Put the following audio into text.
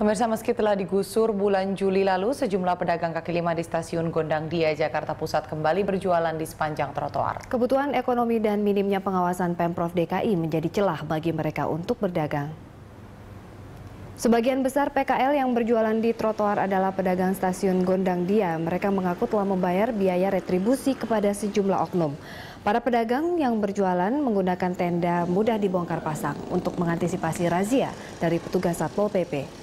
Pemirsa meski telah digusur bulan Juli lalu, sejumlah pedagang kaki lima di stasiun Gondang Dia, Jakarta Pusat kembali berjualan di sepanjang trotoar. Kebutuhan ekonomi dan minimnya pengawasan Pemprov DKI menjadi celah bagi mereka untuk berdagang. Sebagian besar PKL yang berjualan di trotoar adalah pedagang stasiun Gondang Dia. Mereka mengaku telah membayar biaya retribusi kepada sejumlah oknum. Para pedagang yang berjualan menggunakan tenda mudah dibongkar pasang untuk mengantisipasi razia dari petugas Satpol PP.